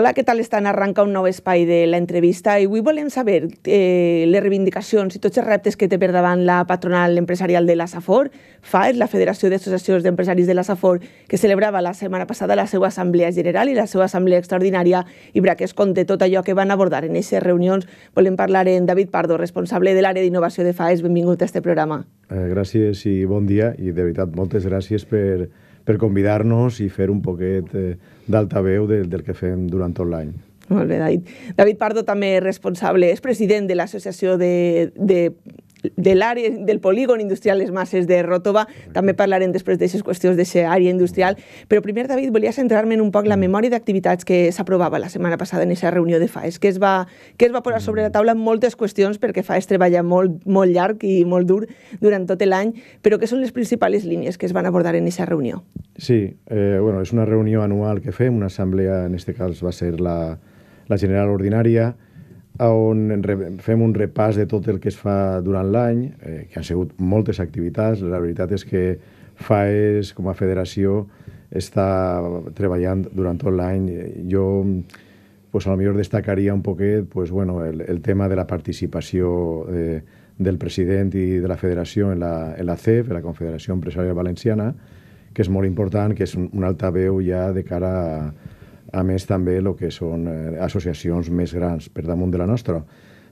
Hola, què tal estan? Arranca un nou espai de l'entrevista i avui volem saber eh, les reivindicacions i tots els reptes que té per davant la patronal empresarial de la SAFOR, FAES, la Federació d'Associacions d'Empresaris de la SAFOR, que celebrava la setmana passada la seva assemblea general i la seva assemblea extraordinària i per es conte tot allò que van abordar en aquestes reunions. Volem parlar en David Pardo, responsable de l'àrea d'innovació de FAES. Benvingut a este programa. Eh, gràcies i bon dia i de veritat moltes gràcies per, per convidar-nos i fer un poquet d'alta eh, d'altaveu del, del que fem durant tot l'any. Molt bé, David. David Pardo també és responsable, és president de l'Associació de, de del àrea, del polígon industrial Les Masses de Ròtova. També parlarem després d'aquestes qüestions d'aquesta àrea industrial. Però primer, David, volia centrar-me en un poc la mm. memòria d'activitats que s'aprovava la setmana passada en aquesta reunió de FAES, que es, va, que es va posar sobre la mm. taula moltes qüestions perquè FAES treballa molt, molt llarg i molt dur durant tot l'any, però què són les principals línies que es van abordar en aquesta reunió? Sí, eh, bueno, és una reunió anual que fem, una assemblea, en aquest cas va ser la, la general ordinària, on fem un repàs de tot el que es fa durant l'any, eh, que han sigut moltes activitats. La veritat és que FAES, com a federació, està treballant durant tot l'any. Jo, pues, a lo millor destacaria un poquet pues, bueno, el, el tema de la participació eh, del president i de la federació en la, en la CEF, la Confederació Empresarial Valenciana, que és molt important, que és un, un altaveu ja de cara a a més també el que són eh, associacions més grans per damunt de la nostra.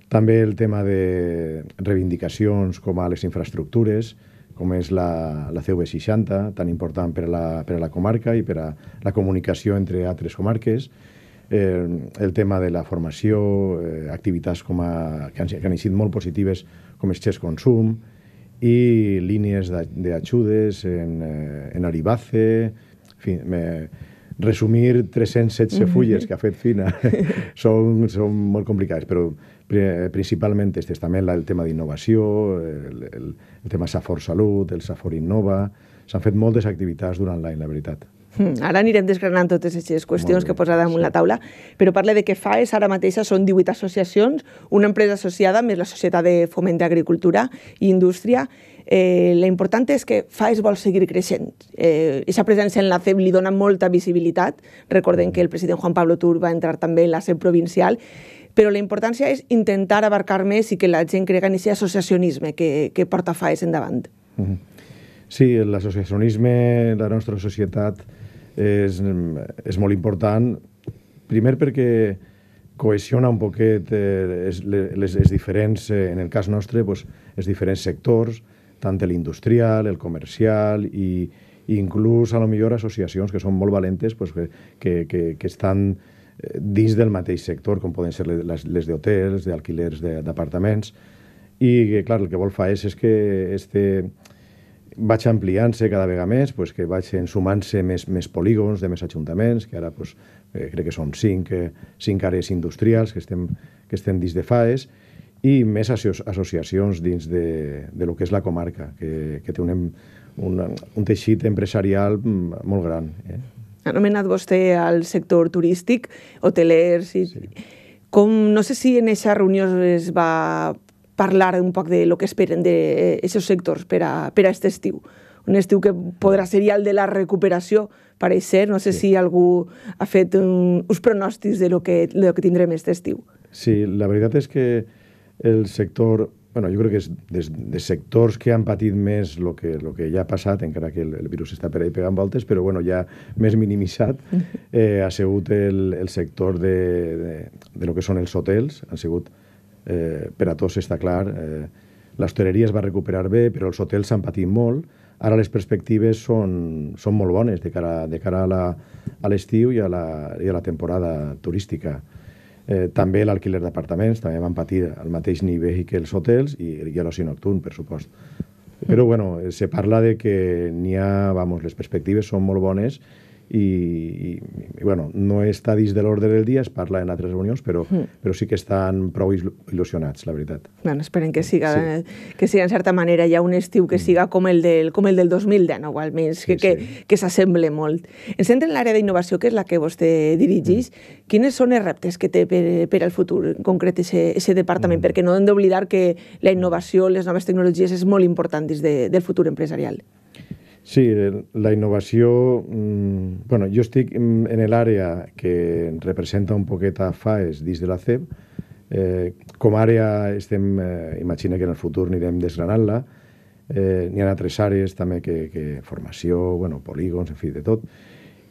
També el tema de reivindicacions com a les infraestructures, com és la, la CV60, tan important per a, la, per a la comarca i per a la comunicació entre altres comarques, eh, el tema de la formació, eh, activitats com a, que, han, que han sigut molt positives com és Xes Consum i línies d'ajudes en, eh, en Aribace, en fi, eh, resumir 316 mhm. fulles que ha fet Fina són, són molt complicades, però principalment és també el tema d'innovació, el, el, el tema Safor Salut, el Safor Innova, s'han fet moltes activitats durant l'any, la veritat. Hmm, ara anirem desgranant totes aquestes qüestions que posa damunt sí. la taula, però parla de fa, és ara mateixa són 18 associacions, una empresa associada més la Societat de Foment d'Agricultura i Indústria. Eh, la important és que FAES vol seguir creixent. Eh, esa presència en la CEP li dona molta visibilitat. Recordem que el president Juan Pablo Tur va entrar també en la CEP provincial però la importància és intentar abarcar més i que la gent crega en aquest associacionisme que, que porta FAES endavant. Mm -hmm. Sí, l'associacionisme, la nostra societat, és, és molt important, primer perquè cohesiona un poquet eh, les, les diferents, eh, en el cas nostre, pues, els diferents sectors, tant l'industrial, el comercial i, i inclús a lo millor associacions que són molt valentes pues, que, que, que, que estan eh, dins del mateix sector, com poden ser les, les d'hotels, d'alquilers d'apartaments, i, clar, el que vol fa és, és que este, vaig ampliant-se cada vegada més, pues, que vaig ensumant-se més, més polígons de més ajuntaments, que ara pues, eh, crec que són cinc, eh, cinc àrees industrials que estem, que estem dins de FAES, i més asso associacions dins de, de lo que és la comarca, que, que té un, un, un teixit empresarial mm, molt gran. Eh? Ha nomenat vostè al sector turístic, hotelers... I... Sí. Com, no sé si en aquesta reunió es va parlar un poc de lo que esperen de eh, esos sectors per a, per a aquest estiu. Un estiu que podrà ser el de la recuperació, pareix ser. No sé sí. si algú ha fet un, um, uns pronòstics de lo que, de lo que tindrem aquest estiu. Sí, la veritat és que el sector bueno, jo crec que és de, de sectors que han patit més el que, lo que ja ha passat, encara que el, el virus està per ahí pegant voltes, però bueno, ja més minimitzat, eh, ha sigut el, el sector de, de, de lo que són els hotels, han sigut eh, per a tots està clar, eh, l'hostaleria es va recuperar bé, però els hotels s'han patit molt. Ara les perspectives són, són molt bones de cara, de cara a l'estiu i, a la, i a la temporada turística. Eh, també l'alquiler d'apartaments també van patir al mateix nivell que els hotels i, i l'oci nocturn, per supost. Però, bueno, eh, se parla de que n'hi ha, vamos, les perspectives són molt bones i, i, i bueno, no està dins de l'ordre del dia, es parla en altres reunions, però, mm. però sí que estan prou il·lusionats, la veritat. Bueno, esperem que siga, sí. que siga, en certa manera ja un estiu que mm. siga com el del, com el del 2019, almenys, sí, que, sí. que, que s'assemble molt. Ens centra en l'àrea d'innovació, que és la que vostè dirigís. Mm. Quines són els reptes que té per, per al futur, en concret, aquest departament? Mm. Perquè no hem d'oblidar que la innovació, les noves tecnologies, és molt important dins de, del futur empresarial. Sí, la innovació... Mm, bueno, jo estic en l'àrea que representa un poquet a FAES dins de la CEP. Eh, com a àrea estem, eh, imagina que en el futur anirem desgranant-la. Eh, N'hi ha altres àrees també que, que formació, bueno, polígons, en fi, de tot.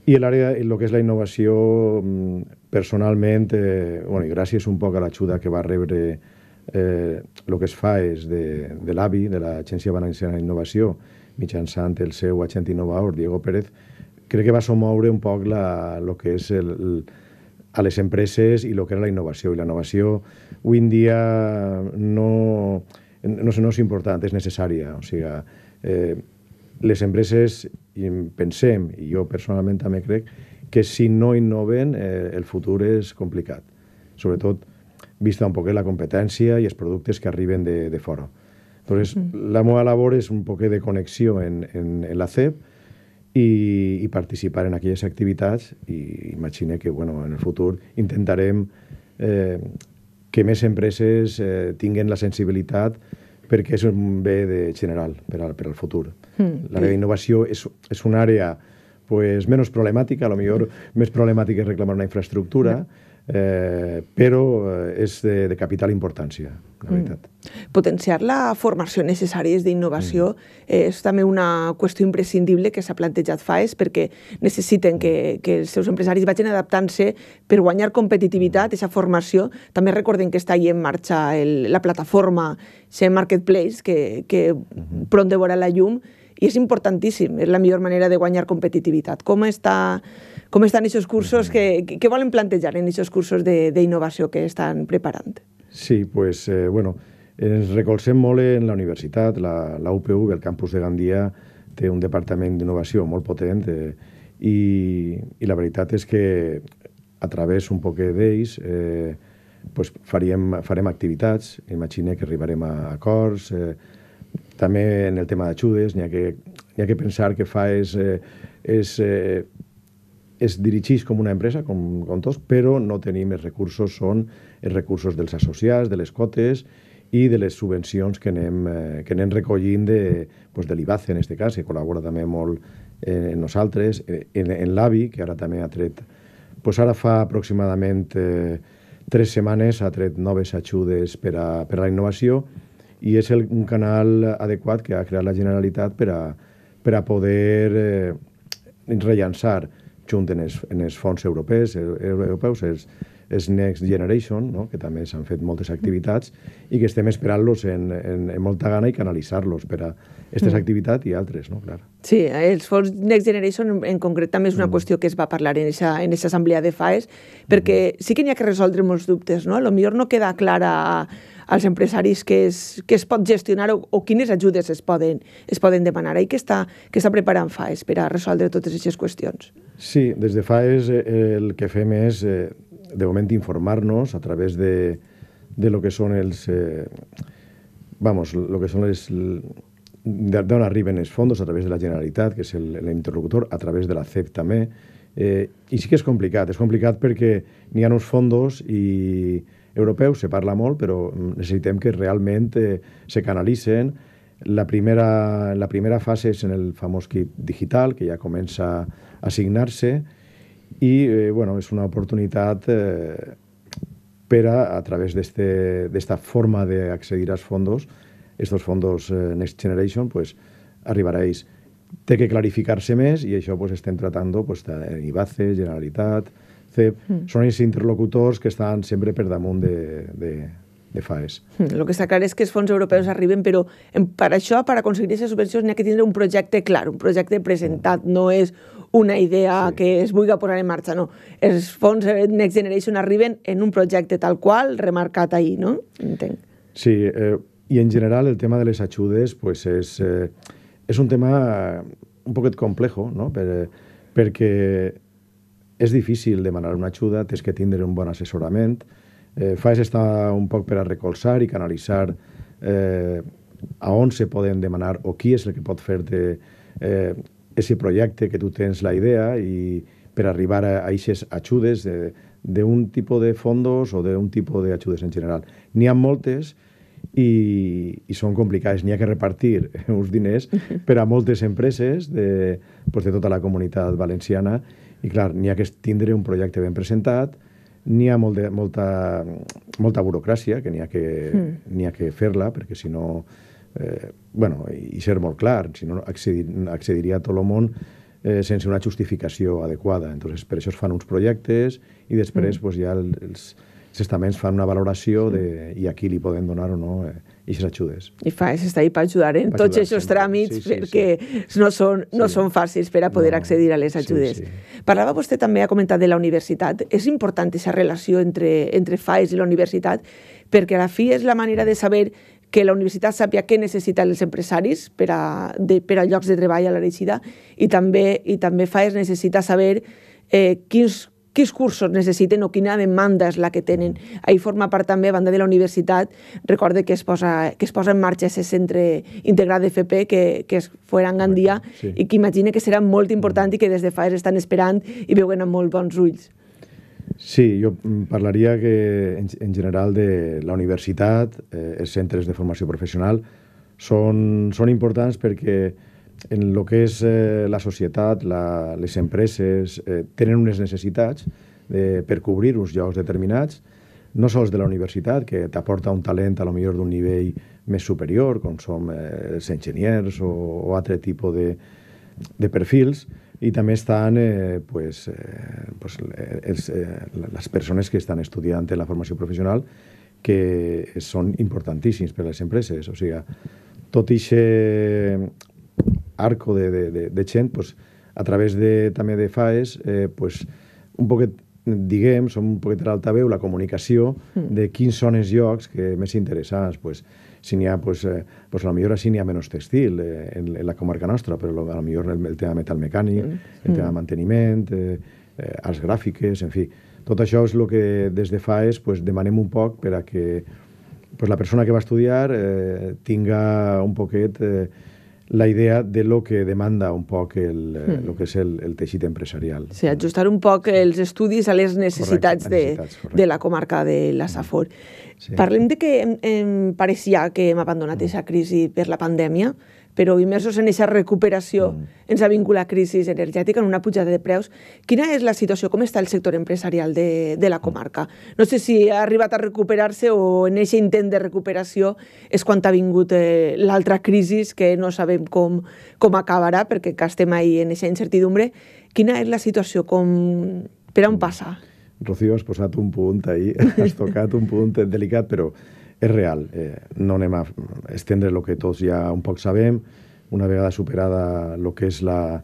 I l'àrea, el que és la innovació, mm, personalment, eh, bueno, i gràcies un poc a l'ajuda que va rebre eh, el que es fa és de, de l'AVI, de l'Agència Valenciana d'Innovació, Innovació, mitjançant el seu agent innovador, Diego Pérez, crec que va somoure un poc la, lo que és el, el, a les empreses i el que era la innovació. I la innovació avui en dia no, no, no és important, és necessària. O sigui, eh, les empreses pensem, i jo personalment també crec, que si no innoven eh, el futur és complicat. Sobretot vista un poquet la competència i els productes que arriben de, de fora. Entonces, mm. la nueva labor és un poco de connexió en, en, en la CEP i, y participar en aquelles activitats i imagine que bueno, en el futur intentarem eh, que més empreses eh, tinguen la sensibilitat perquè és un bé de general per al, per al futur. Mm. L'àrea d'innovació és, és una àrea pues, menys problemàtica, a lo millor mm. més problemàtica és reclamar una infraestructura, mm eh, però eh, és de, de capital importància, la mm. veritat. Mm. Potenciar la formació necessària d'innovació mm. és també una qüestió imprescindible que s'ha plantejat FAES perquè necessiten que, mm. que els seus empresaris vagin adaptant-se per guanyar competitivitat, mm. aquesta formació. També recordem que està allà en marxa el, la plataforma Xen Marketplace, que, que mm -hmm. pront de veurà la llum, i és importantíssim, és la millor manera de guanyar competitivitat. Com està com estan aquests cursos, que, mm. que volen plantejar en aquests cursos d'innovació que estan preparant? Sí, pues, eh, bueno, ens recolzem molt en la universitat, la, la UPV, el campus de Gandia, té un departament d'innovació molt potent eh, i, i la veritat és que a través un poc d'ells eh, pues faríem, farem activitats, imagina que arribarem a acords, eh, també en el tema d'ajudes, n'hi ha, que, ha que pensar que fa és, eh, és eh, es dirigeix com una empresa, com, com tots, però no tenim els recursos, són els recursos dels associats, de les cotes i de les subvencions que anem, eh, que anem recollint de, pues, de l'IBACE, en aquest cas, que col·labora també molt eh, en nosaltres, eh, en, en l'AVI, que ara també ha tret... Pues ara fa aproximadament eh, tres setmanes ha tret noves ajudes per a, per a la innovació i és el, un canal adequat que ha creat la Generalitat per a, per a poder eh, rellençar junt en els, en els fons europeus, europeus els, és Next Generation, no? que també s'han fet moltes activitats i que estem esperant-los en, en, en molta gana i canalitzar-los per a aquestes mm. activitats i altres, no? Clar. Sí, els fons Next Generation en concret també és una mm. qüestió que es va parlar en aquesta en esa assemblea de FAES, perquè mm. sí que n'hi ha que resoldre molts dubtes, no? A lo millor no queda clara als empresaris que es, que es pot gestionar o, o quines ajudes es poden, es poden demanar. I què està, que està preparant FAES per a resoldre totes aquestes qüestions? Sí, des de FAES eh, el que fem és eh, de momento informarnos a través de, de lo que son els... Eh, vamos, lo que son les, d'on arriben els fons, a través de la Generalitat, que és l'interlocutor, a través de la CEP també, eh, i sí que és complicat, és complicat perquè n'hi ha uns fons i europeus, se parla molt, però necessitem que realment eh, se canalitzen. La primera, la primera fase és en el famós kit digital, que ja comença a assignar-se, i eh, bueno, és una oportunitat eh, per a, a través d'esta forma d'accedir als fons, estos fons eh, Next Generation, pues, arribaréis té que clarificar-se més i això pues, estem tractant pues, en IBACE, Generalitat, CEP... Mm. Són els interlocutors que estan sempre per damunt de, de, de FAES. El hmm, que està clar és que els fons europeus arriben, però per això, per aconseguir aquestes subvencions, n'hi ha que tindre un projecte clar, un projecte presentat, no és una idea sí. que es vulgui posar en marxa, no. Els fons Next Generation arriben en un projecte tal qual, remarcat ahir, no? Entenc. Sí, eh, i en general el tema de les ajudes pues és, eh, és un tema un poquet complejo, no? Per, perquè és difícil demanar una ajuda, tens que tindre un bon assessorament, Eh, FAES està un poc per a recolzar i canalitzar eh, a on se poden demanar o qui és el que pot fer aquest eh, ese projecte que tu tens la idea i per arribar a aquestes ajudes d'un tipus de fondos o d'un tipus d'ajudes en general. N'hi ha moltes i, i són complicades. N'hi ha que repartir uns diners per a moltes empreses de, pues, de tota la comunitat valenciana i, clar, n'hi ha que tindre un projecte ben presentat, n'hi ha molt de, molta, molta burocràcia, que n'hi ha que, mm. ha que fer-la, perquè si no... Eh, bueno, i ser molt clar, si no accedir, accediria a tot el món eh, sense una justificació adequada. Entonces, per això es fan uns projectes i després mm. pues, ja el, els, els estaments fan una valoració sí. de, i a qui li podem donar o no eh, i si ajudes. I fa, s'està ahí per ajudar en eh? tots aquests tràmits sí, sí, perquè sí. no, són, no sí. són fàcils per a poder no. accedir a les ajudes. Sí, sí. Parlava vostè també, ha comentat, de la universitat. És important aquesta relació entre, entre FAES i la universitat perquè a la fi és la manera de saber que la universitat sàpia què necessiten els empresaris per a, de, per a llocs de treball a la reixida i també, i també FAES necessita saber eh, quins quins cursos necessiten o quina demanda és la que tenen. Mm. Ahir forma part també, a banda de la universitat, recorde que es posa, que es posa en marxa aquest centre integrat d'FP que, que es fora en Gandia sí. i que imagina que serà molt important mm. i que des de fa estan esperant i veuen amb molt bons ulls. Sí, jo mm, parlaria que en, en general de la universitat, eh, els centres de formació professional, són, són importants perquè en el que és eh, la societat, la, les empreses, eh, tenen unes necessitats de, eh, per cobrir uns llocs determinats, no sols de la universitat, que t'aporta un talent a lo millor d'un nivell més superior, com som eh, els enginyers o, o altre tipus de, de perfils, i també estan eh, pues, eh, pues, eh, els, eh, les persones que estan estudiant en la formació professional que són importantíssims per a les empreses. O sigui, tot i ser arco de, de, de, de gent, pues, a través de, també de FAES, eh, pues, un poquet diguem, som un poquet a veu la comunicació mm. de quins són els llocs que més interessants, pues, si n'hi ha, pues, eh, pues, a lo millor així n'hi ha menys textil eh, en, en, la comarca nostra, però a lo millor el, el tema metalmecànic, mm. el tema de hmm. manteniment, eh, eh, arts gràfiques, en fi. Tot això és el que des de FAES pues, demanem un poc per a que pues, la persona que va estudiar eh, tinga un poquet eh, la idea de lo que demanda un poc el, mm. lo que és el, el teixit empresarial. Sí, ajustar un poc els estudis a les necessitats, correcte, de, necessitats de la comarca de la hmm. Safor. Sí. Parlem de que em, em pareixia que hem abandonat aquesta hmm. crisi per la pandèmia, mm però immersos en aquesta recuperació mm. ens ha vinculat crisi energètica en una pujada de preus. Quina és la situació? Com està el sector empresarial de, de la mm. comarca? No sé si ha arribat a recuperar-se o en aquest intent de recuperació és quan ha vingut eh, l'altra crisi que no sabem com, com acabarà perquè que estem ahí en aquesta incertidumbre. Quina és la situació? Com... Per on mm. passa? Rocío, has posat un punt ahí, has tocat un punt delicat, però és real. Eh, no anem a estendre el que tots ja un poc sabem. Una vegada superada el que és la,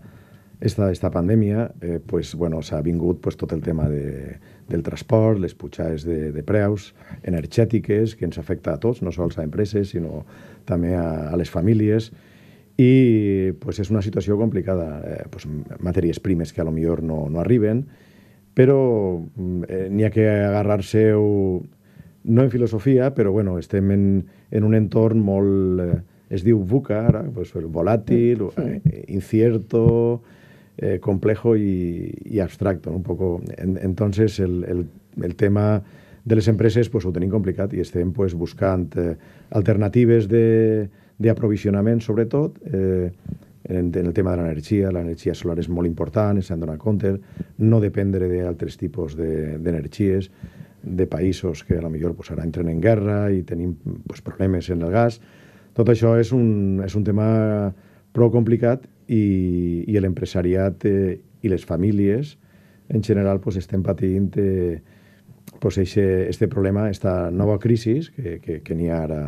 esta, esta pandèmia, eh, pues, bueno, s'ha vingut pues, tot el tema de, del transport, les pujades de, de preus energètiques, que ens afecta a tots, no sols a empreses, sinó també a, a les famílies, i pues, és una situació complicada. Eh, pues, matèries primes que a lo millor no, no arriben, però mm, eh, n'hi ha que agarrar-se no en filosofia, però bueno, estem en, en un entorn molt... Eh, es diu VUCA, ara, pues, volàtil, sí. eh, incierto, eh, complejo y, i abstracto, ¿no? un poco. En, entonces, el, el, el tema de les empreses pues, ho tenim complicat i estem pues, buscant eh, alternatives d'aprovisionament, sobretot, eh, en, en el tema de l'energia. L'energia solar és molt important, s'han donat compte, no dependre d'altres tipus d'energies. De, de països que a la millor pues, ara entren en guerra i tenim pues, problemes en el gas. Tot això és un, és un tema prou complicat i, i l'empresariat eh, i les famílies en general pues, estem patint eh, pues, eixe, este problema, esta nova crisi que, que, que n'hi ha ara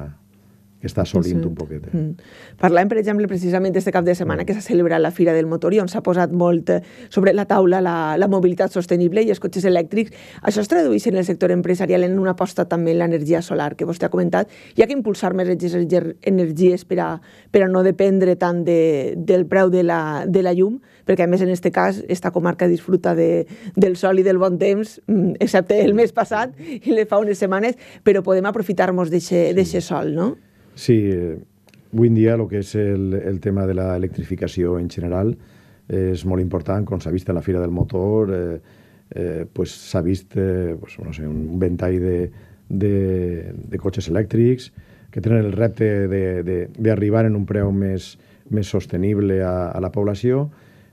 està assolint sí. un poquet. Eh? Mm. Parlem, per exemple, precisament este cap de setmana mm. que s'ha celebrat la Fira del Motor i on s'ha posat molt eh, sobre la taula la, la mobilitat sostenible i els cotxes elèctrics. Això es tradueix en el sector empresarial en una aposta també en l'energia solar, que vostè ha comentat. Hi ha que impulsar més energies per a, per a no dependre tant de, del preu de la, de la llum, perquè a més en aquest cas esta comarca disfruta de, del sol i del bon temps, mm, excepte el mes passat i le fa unes setmanes, però podem aprofitar-nos d'aquest sí. sol, no? Sí, avui eh, en dia el que és el, el tema de l'electrificació en general és molt important, com s'ha vist a la Fira del Motor, eh, eh, pues s'ha vist eh, pues, no sé, un ventall de, de, de cotxes elèctrics que tenen el repte d'arribar en un preu més, més sostenible a, a la població,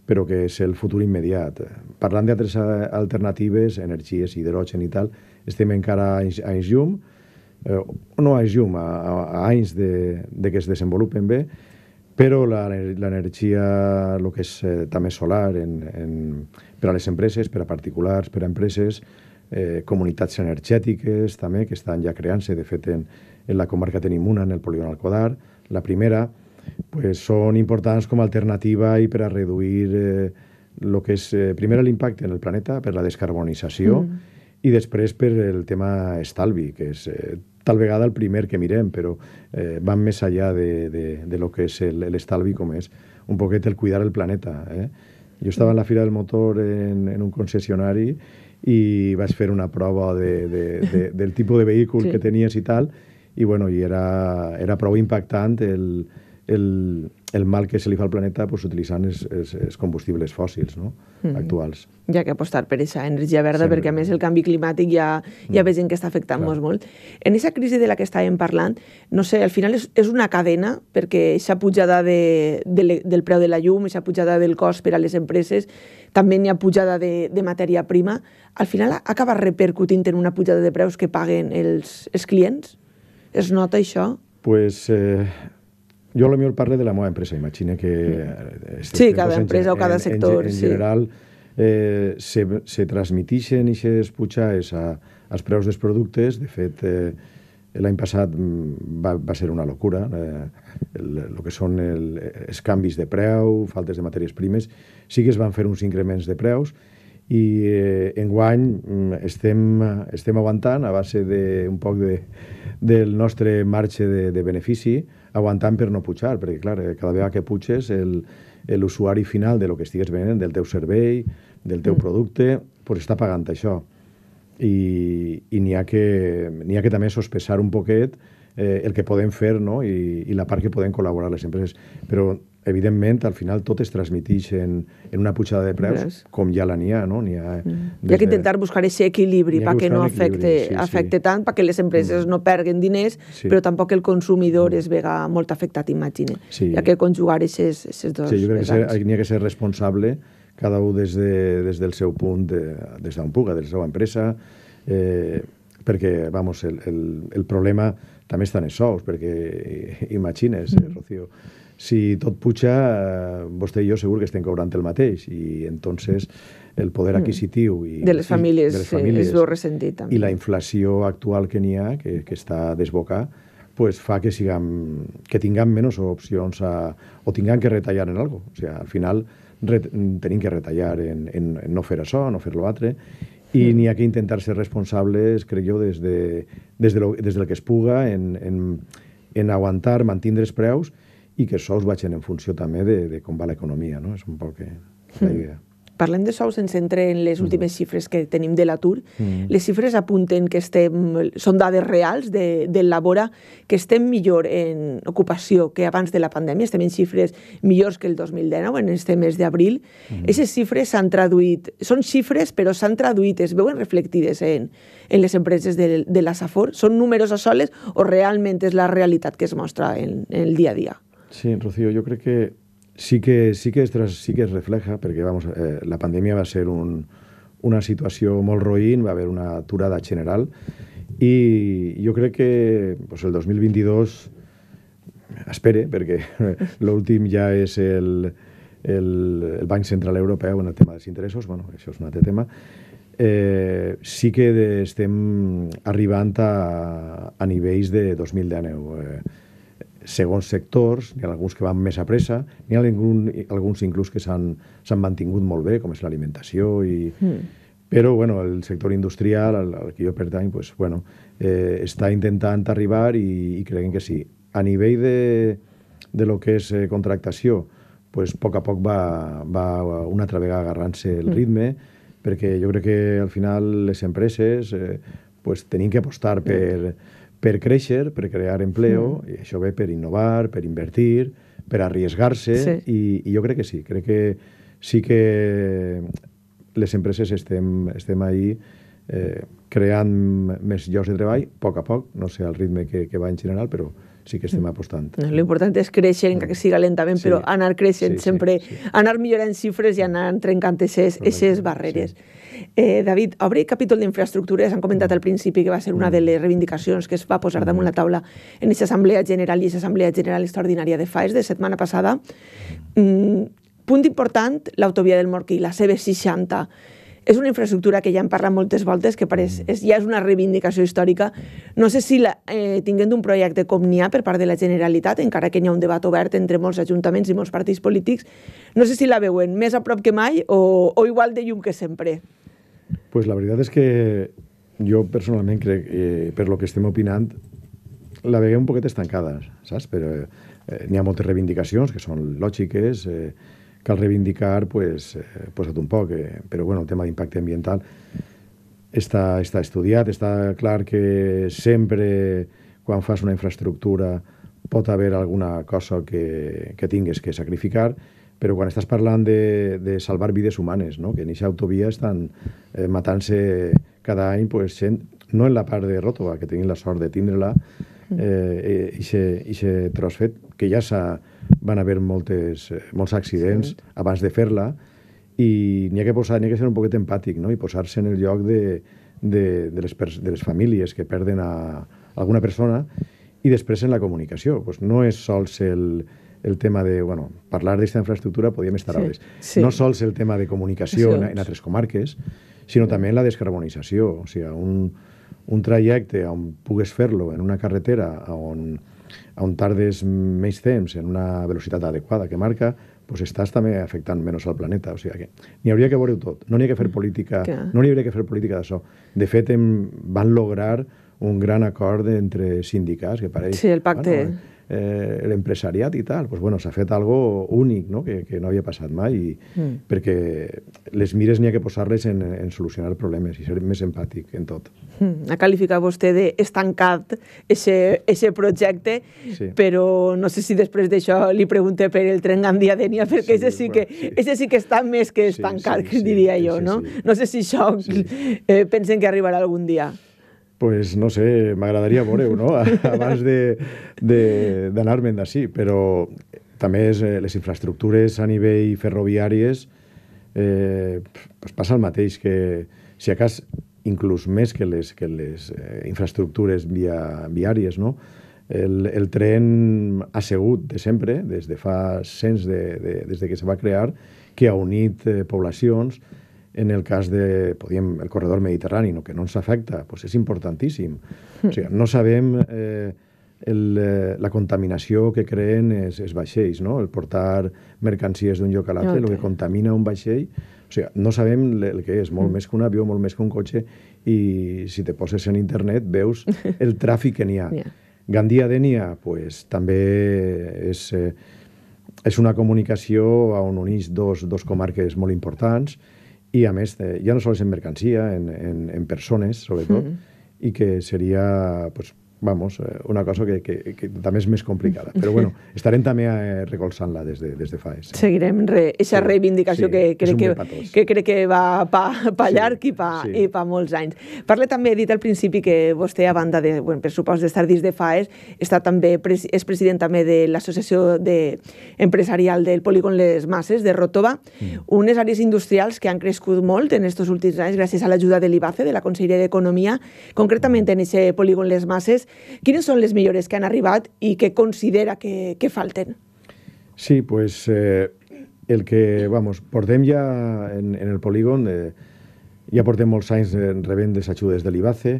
però que és el futur immediat. Parlant d'altres eh, alternatives, energies, hidrogen i tal, estem encara a eh, Eh, no és llum, a, a, a anys de, de que es desenvolupen bé, però l'energia, el que és eh, també solar en, en, per a les empreses, per a particulars, per a empreses, eh, comunitats energètiques també, que estan ja creant-se, de fet en, en la comarca tenim una, en el polígon Alcodar, la primera, pues, són importants com a alternativa i per a reduir eh, lo que és, eh, primer, l'impacte en el planeta per la descarbonització mm. i després per el tema estalvi, que és eh, tal vegada el primer que mirem, però eh, van més allà de, de, de lo que és l'estalvi com és un poquet el cuidar el planeta. Eh? Jo estava en la Fira del Motor en, en un concessionari i vaig fer una prova de, de, de, del tipus de vehicle sí. que tenies i tal, i bueno, i era, era prou impactant el, el, el mal que se li fa al planeta pues, utilitzant els, els, els combustibles fòssils no? mm -hmm. actuals. Hi ha que apostar per aquesta energia verda, Sempre. perquè a més el canvi climàtic ja, ja mm. vegem que està afectant molt molt. En aquesta crisi de la que estàvem parlant, no sé, al final és, és una cadena, perquè aquesta pujada de, de, del preu de la llum, aquesta pujada del cost per a les empreses, també n'hi ha pujada de, de matèria prima, al final acaba repercutint en una pujada de preus que paguen els, els clients? Es nota això? Pues, eh, jo a millor parlo de la meva empresa, imagina que... Sí, cada empresa en, o cada sector. En, en, en sí. general eh, se, se transmitixen aquestes pujades a, als preus dels productes. De fet, eh, l'any passat mm, va, va ser una locura, eh, el, el que són el, els canvis de preu, faltes de matèries primes. Sí que es van fer uns increments de preus, i eh, enguany mm, estem, estem aguantant a base d'un poc de, del nostre marge de, de benefici, aguantant per no pujar, perquè clar, eh, cada vegada que puges l'usuari final de lo que estigues venent, del teu servei, del teu mm. producte, pues està pagant això. I, i n'hi ha, que, ha que també sospesar un poquet eh, el que podem fer no? I, i la part que podem col·laborar les empreses. Però, evidentment, al final tot es transmiteix en, en una pujada de preus, Ves. com ja la n'hi ha. No? Hi ha, mm. Hi ha que intentar buscar aquest equilibri perquè no afecte, sí, afecte sí. tant, perquè les empreses mm. no perguen diners, sí. però tampoc el consumidor mm. es vega molt afectat, imagine. Sí. Hi ha que conjugar aquests dos Sí, jo crec que n'hi ha que ser responsable cada un des, de, des del seu punt, de, des d'on puga, de la seva empresa, eh, perquè, vamos, el, el, el problema també estan els sous, perquè eh, imagines, eh, mm. Rocío, si tot puja, eh, vostè i jo segur que estem cobrant el mateix i entonces el poder mm. adquisitiu i, de les famílies, i, de les eh, famílies es veu ressentit també. i la inflació actual que n'hi ha, que, que està desbocada, pues fa que siguem, que tinguem menys opcions a, o tinguem que retallar en algo. O sigui, sea, al final re, tenim que retallar en, en, en no fer això, no fer l'altre, altre, i mm. n'hi ha que intentar ser responsables, crec jo, des, de, des, de lo, des del que es puga, en, en, en aguantar, mantindre els preus i que els sous vagin en funció també de, de com va l'economia, no? És un poc eh, la hmm. idea. Mm parlem de sous, ens centrem en les últimes mhm. xifres que tenim de l'atur. Mm. Les xifres apunten que estem, són dades reals de, de Labora, que estem millor en ocupació que abans de la pandèmia, estem en xifres millors que el 2019, en este mes d'abril. Mm. Aquestes xifres s'han traduït, són xifres però s'han traduït, es veuen reflectides en, en les empreses de, de la Safor. Són números a soles o realment és la realitat que es mostra en, en el dia a dia? Sí, Rocío, jo crec que sí que, sí que, es, sí que es refleja, perquè vamos, eh, la pandèmia va ser un, una situació molt roïn, va haver una aturada general, i jo crec que pues, el 2022 espere, perquè l'últim ja és el, el, el Banc Central Europeu en el tema dels interessos, bueno, això és un altre tema, eh, sí que estem arribant a, a nivells de 2019. Eh, segons sectors, n'hi ha alguns que van més a pressa, n'hi ha algun, alguns inclús que s'han mantingut molt bé, com és l'alimentació i... Mm. Però bueno, el sector industrial, al, al que jo pertany, pues, bueno, eh, està intentant arribar i, i creiem que sí. A nivell de, de lo que és eh, contractació, pues, a poc a poc va, va una altra vegada agarrant-se el hmm. ritme, mm. perquè jo crec que al final les empreses eh, pues, tenim que apostar per... Mm per créixer, per crear empleo, mm. i això ve per innovar, per invertir, per arriesgar-se, sí. i, i jo crec que sí, crec que sí que les empreses estem, estem ahí eh, creant més llocs de treball, a poc a poc, no sé el ritme que, que va en general, però, sí que estem apostant. L'important és créixer, encara que siga lentament, sí. però anar creixent sí, sempre, sí. anar millorant xifres i anar trencant aquestes barreres. Sí. Eh, David, obre capítol d'infraestructures. Han comentat mm. al principi que va ser una mm. de les reivindicacions que es va posar damunt la mm. taula en aquesta Assemblea General i aquesta Assemblea General Extraordinària de FAES de setmana passada. Mm, punt important, l'autovia del Morquí, la CB60 és una infraestructura que ja en parla moltes voltes, que pareix, mm. és, ja és una reivindicació històrica. No sé si la, eh, tinguent un projecte com n'hi ha per part de la Generalitat, encara que hi ha un debat obert entre molts ajuntaments i molts partits polítics, no sé si la veuen més a prop que mai o, o igual de llum que sempre. Pues la veritat és que jo personalment crec, eh, per lo que estem opinant, la veiem un poquet estancada, saps? Però eh, n'hi ha moltes reivindicacions que són lògiques, eh, cal reivindicar, pues, eh, posa't un poc, eh, però bueno, el tema d'impacte ambiental està, està estudiat, està clar que sempre quan fas una infraestructura pot haver alguna cosa que, que tingues que sacrificar, però quan estàs parlant de, de salvar vides humanes, no? que en aquesta autovia estan eh, matant-se cada any pues, gent, no en la part de Ròtova, que tenim la sort de tindre-la, Mm. Eh, eh, ixe, ixe fet, que ja van haver moltes, eh, molts accidents sí. abans de fer-la, i n'hi ha, que posar, ha que ser un poquet empàtic no? i posar-se en el lloc de, de, de, les, de les famílies que perden a alguna persona i després en la comunicació. Pues no és sols el, el tema de, bueno, parlar d'aquesta infraestructura podríem estar sí, hores. Sí. No sols el tema de comunicació sí, en, en altres comarques, sinó també en la descarbonització. O sigui, un, un trajecte on pugues fer-lo en una carretera on, on tardes més temps en una velocitat adequada que marca, doncs estàs també afectant menys al planeta. O sigui que n'hi hauria que veure tot. No n'hi ha que fer mm, política, que... no n'hi hauria que fer política d'això. De fet, hem, van lograr un gran acord entre sindicats, que pareix... Sí, el pacte... Bueno, eh, eh, l'empresariat i tal, pues bueno, s'ha fet algo únic no? Que, que no havia passat mai i, mm. perquè les mires n'hi ha que posar-les en, en solucionar problemes i ser més empàtic en tot. Mm. Ha qualificat vostè d'estancat aquest projecte, sí. però no sé si després d'això li pregunté per el tren Gandia Nia, perquè sí, ese, sí que, bueno, sí. ese sí que està més que estancat, sí, sí, sí diria sí, jo. Sí, no? Sí. no sé si això sí. eh, pensen que arribarà algun dia pues, no sé, m'agradaria veure-ho, no? Abans d'anar-me'n d'ací, però també és, eh, les infraestructures a nivell ferroviàries eh, pues passa el mateix que, si a cas, inclús més que les, que les eh, infraestructures via, viàries, no? El, el tren ha segut de sempre, des de fa cents de, de, des de que se va crear, que ha unit eh, poblacions, poblacions, en el cas de, podíem, el corredor mediterrani, no, que no ens afecta, pues és importantíssim. O sigui, no sabem eh, el, eh, la contaminació que creen els, es vaixells, no? el portar mercancies d'un lloc a l'altre, okay. el que contamina un vaixell, o sigui, no sabem el que és, molt mm. més que un avió, molt més que un cotxe, i si te poses en internet veus el tràfic que n'hi ha. Yeah. Gandia Denia, pues, també és, eh, és una comunicació on unís dos, dos comarques molt importants, Y a de, ya no es en mercancía en, en, en personas, sobre todo, y que sería, pues, vamos, eh, una cosa que, que, que també és més complicada. Però bueno, estarem també eh, recolzant-la des, de, des de fa. Eh? Seguirem aquesta re, reivindicació sí, que, crec que, que crec que va pa, pa sí, i pa, sí. i pa molts anys. Parle també, he dit al principi que vostè, a banda de, bueno, per supost d'estar dins de FAES, està també, és president també de l'Associació de Empresarial del Polígon Les Masses, de Rotova, mm. unes àrees industrials que han crescut molt en aquests últims anys gràcies a l'ajuda de l'IBACE, de la Conselleria d'Economia, concretament en aquest polígon Les Masses, Quines són les millores que han arribat i que considera que, que falten? Sí, pues eh, el que, vamos, portem ja en, en el polígon, eh, ja portem molts anys eh, rebent les ajudes de l'IBACE,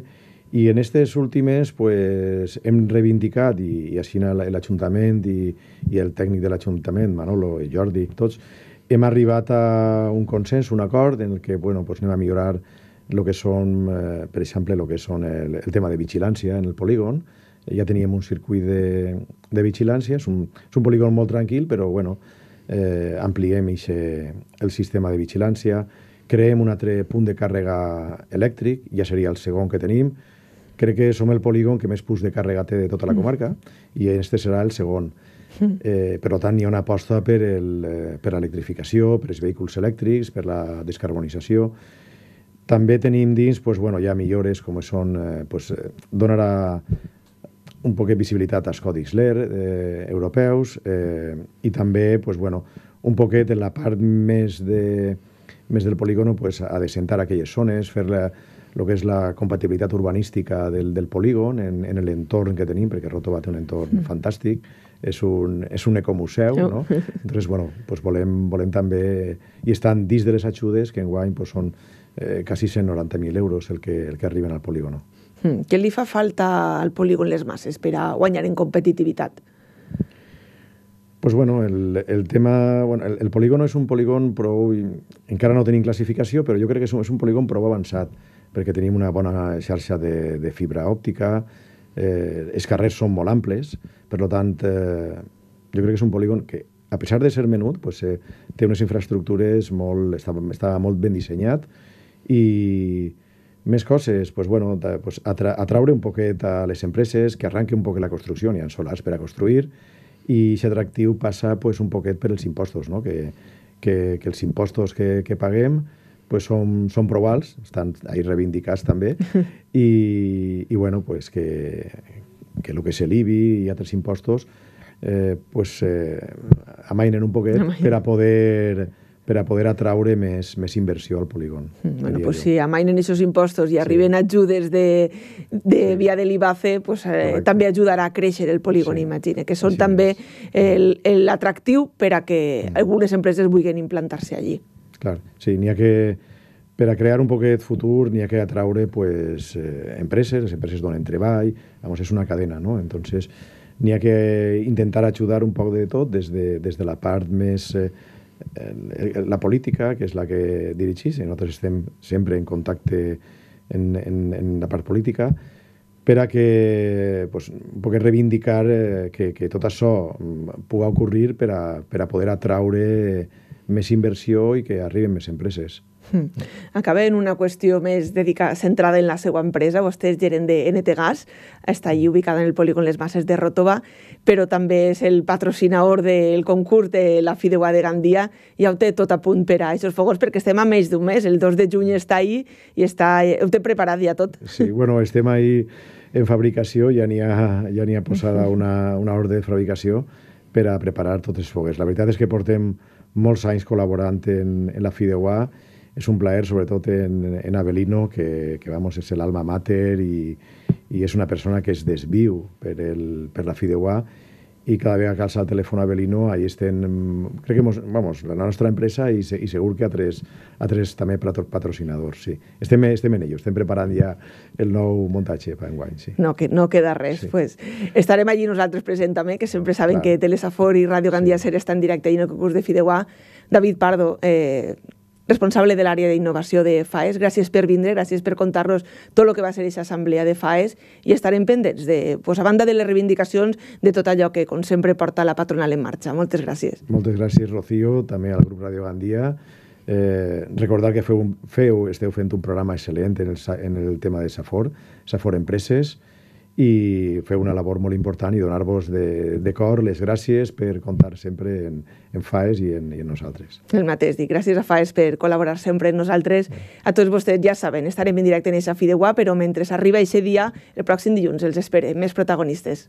i en aquestes últimes pues, hem reivindicat, i, i així l'Ajuntament i, i el tècnic de l'Ajuntament, Manolo i Jordi, tots, hem arribat a un consens, un acord, en el que bueno, pues, anem a millorar lo que són, eh, per exemple, lo que són el, el tema de vigilància en el polígon. Ja teníem un circuit de, de vigilància, és un, és un polígon molt tranquil, però bueno, eh, ampliem ixe, el sistema de vigilància, creem un altre punt de càrrega elèctric, ja seria el segon que tenim, crec que som el polígon que més punts de càrrega té de tota la mm. comarca i este serà el segon. Mm. Eh, per tant, hi ha una aposta per eh, l'electrificació, el, per, per els vehicles elèctrics, per la descarbonització, també tenim dins, pues, bueno, hi ha millores com són, eh, pues, eh, donarà un poc de visibilitat als codis LER eh, europeus eh, i també pues, bueno, un poquet en la part més, de, més del polígon pues, a desentar aquelles zones, fer la, el que és la compatibilitat urbanística del, del polígon en, en l'entorn que tenim, perquè Rotova té un entorn mm. fantàstic, és un, és un ecomuseu, oh. no? Entonces, bueno, pues volem, volem també... I estan dins de les ajudes, que enguany pues, són eh, quasi 190.000 euros el que, el que arriben al polígono. Mm. Què li fa falta al polígon les masses per a guanyar en competitivitat? pues bueno, el, el tema... Bueno, el, el polígono és un polígon prou... Encara no tenim classificació, però jo crec que és un, és un polígon prou avançat, perquè tenim una bona xarxa de, de fibra òptica, eh, els carrers són molt amples, per tant, eh, jo crec que és un polígon que, a pesar de ser menut, pues, eh, té unes infraestructures molt... està, està molt ben dissenyat i més coses, pues, bueno, de, pues, atra atraure un poquet a les empreses, que arranqui un poquet la construcció, n'hi ha solars per a construir, i aquest atractiu passa pues, un poquet per els impostos, no? que, que, que els impostos que, que paguem pues, són, són prou alts, estan ahir reivindicats també, i, i bueno, pues, que, que el que és l'IBI i altres impostos, eh, pues, eh, amainen un poquet Amain. per a poder per a poder atraure més, més inversió al polígon. Mm, bueno, pues si sí, amainen aquests impostos i sí. arriben ajudes de, de sí. via de l'IBAFE, pues, eh, també ajudarà a créixer el polígon, sí. imagina, que són Així també l'atractiu per a que mm. algunes empreses vulguin implantar-se allí. Clar, sí, n'hi ha que per a crear un poquet futur n'hi ha que atraure pues, eh, empreses, les empreses donen treball, llavors és una cadena, no? Entonces, n'hi ha que intentar ajudar un poc de tot des de, des de la part més... Eh, eh la política, que és la que dirigís, i nosaltres estem sempre en contacte en, en, en la part política, per a que pues, un reivindicar eh, que, que tot això mm, pugui ocorrir per a, per a poder atraure eh, més inversió i que arriben més empreses. Hmm. Acabem en una qüestió més dedicada, centrada en la seva empresa. Vostè és gerent de NT Gas, està allí ubicada en el polígon Les Masses de Rotova, però també és el patrocinador del concurs de la Fideuà de Gandia i ja ho té tot a punt per a aquests fogos, perquè estem a més d'un mes, el 2 de juny està ahí i està, ho té preparat ja tot. Sí, bueno, estem ahí en fabricació, ja n'hi ha, ja ha posada una, una ordre de fabricació per a preparar tots els fogues. La veritat és que portem molts anys col·laborant en, en la Fideuà es un placer, sobre todo en, en Avelino, que, que, vamos, es el alma mater y es una persona que es desvío por el, por la fidewa y cada vez que alza el teléfono a ahí estén, creo que hemos, vamos, la nuestra empresa y seguro que a tres también patrocinadores, sí. patrocinador estén en ello, estén preparando ya el nuevo montaje para Wine, sí. No, que no queda res, pues. Estaremos allí nosotros present que siempre saben que Telesafor y Radio Gandia Ser están en directo no en el concurso de fidewa David Pardo, eh, responsable de l'àrea d'innovació de FAES. Gràcies per vindre, gràcies per contar-nos tot el que va ser aquesta assemblea de FAES i estarem pendents, de, pues, a banda de les reivindicacions, de tot allò que, com sempre, porta la patronal en marxa. Moltes gràcies. Moltes gràcies, Rocío, també al grup Radio Gandia. Eh, recordar que feu, feu, esteu fent un programa excel·lent en el, en el tema de Safor, Safor Empreses, i fer una labor molt important i donar-vos de, de cor les gràcies per comptar sempre en, en FAES i en, i en nosaltres. El mateix, dic gràcies a FAES per col·laborar sempre en nosaltres. A tots vostès ja saben, estarem en directe en eixa Fideuà, però mentre arriba aquest dia, el pròxim dilluns els esperem més protagonistes.